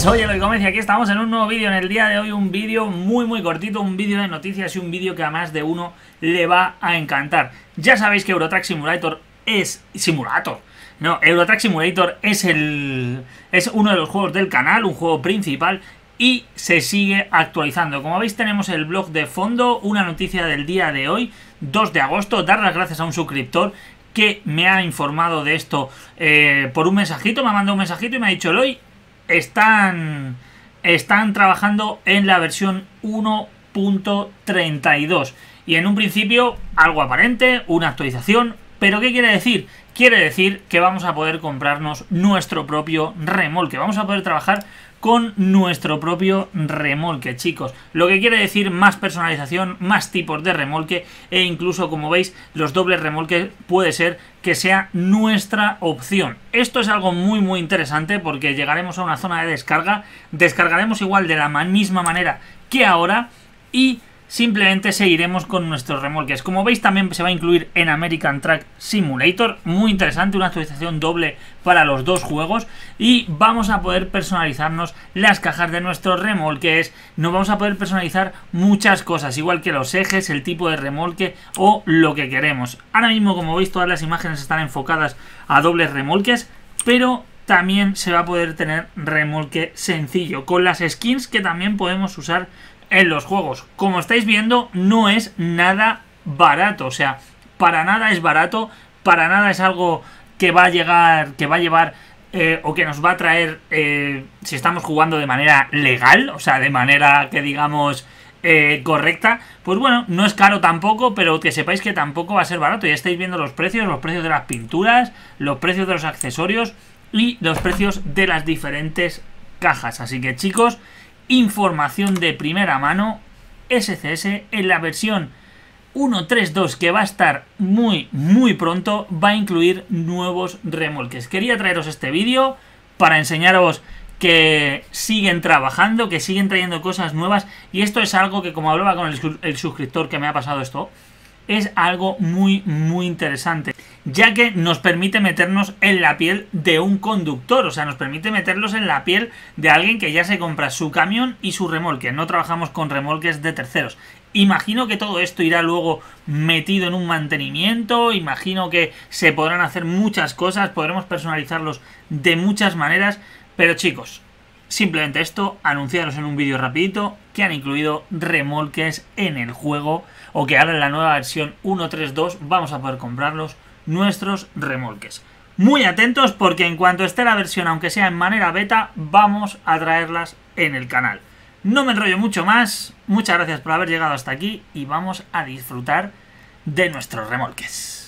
Soy pues Eloy Gómez y aquí estamos en un nuevo vídeo. En el día de hoy un vídeo muy muy cortito, un vídeo de noticias y un vídeo que a más de uno le va a encantar. Ya sabéis que Eurotrack Simulator es... Simulator. No, Eurotrack Simulator es el... es uno de los juegos del canal, un juego principal y se sigue actualizando. Como veis tenemos el blog de fondo, una noticia del día de hoy, 2 de agosto. Dar las gracias a un suscriptor que me ha informado de esto eh, por un mensajito, me ha mandado un mensajito y me ha dicho, hoy están, están trabajando en la versión 1.32. Y en un principio, algo aparente, una actualización, ¿Pero qué quiere decir? Quiere decir que vamos a poder comprarnos nuestro propio remolque, vamos a poder trabajar con nuestro propio remolque, chicos. Lo que quiere decir más personalización, más tipos de remolque e incluso, como veis, los dobles remolques puede ser que sea nuestra opción. Esto es algo muy muy interesante porque llegaremos a una zona de descarga, descargaremos igual de la misma manera que ahora y simplemente seguiremos con nuestros remolques. Como veis también se va a incluir en American Track Simulator, muy interesante, una actualización doble para los dos juegos y vamos a poder personalizarnos las cajas de nuestros remolques, nos vamos a poder personalizar muchas cosas, igual que los ejes, el tipo de remolque o lo que queremos. Ahora mismo como veis todas las imágenes están enfocadas a dobles remolques, pero también se va a poder tener remolque sencillo, con las skins que también podemos usar en los juegos. Como estáis viendo, no es nada barato, o sea, para nada es barato, para nada es algo que va a llegar, que va a llevar eh, o que nos va a traer eh, si estamos jugando de manera legal, o sea, de manera que digamos... Eh, correcta, pues bueno, no es caro tampoco, pero que sepáis que tampoco va a ser barato. Ya estáis viendo los precios, los precios de las pinturas, los precios de los accesorios, y los precios de las diferentes cajas. Así que chicos, información de primera mano, SCS en la versión 1.3.2 que va a estar muy muy pronto va a incluir nuevos remolques. Quería traeros este vídeo para enseñaros que siguen trabajando, que siguen trayendo cosas nuevas y esto es algo que como hablaba con el, suscriptor que me ha pasado esto, es algo muy muy interesante ya que nos permite meternos en la piel de un conductor, o sea, nos permite meterlos en la piel de alguien que ya se compra su camión y su remolque, no trabajamos con remolques de terceros. Imagino que todo esto irá luego metido en un mantenimiento, imagino que se podrán hacer muchas cosas, podremos personalizarlos de muchas maneras, pero chicos, simplemente esto, anunciaros en un vídeo rapidito que han incluido remolques en el juego o que ahora en la nueva versión 1.3.2 vamos a poder comprarlos nuestros remolques. Muy atentos porque en cuanto esté la versión, aunque sea en manera beta, vamos a traerlas en el canal. No me enrollo mucho más, muchas gracias por haber llegado hasta aquí y vamos a disfrutar de nuestros remolques.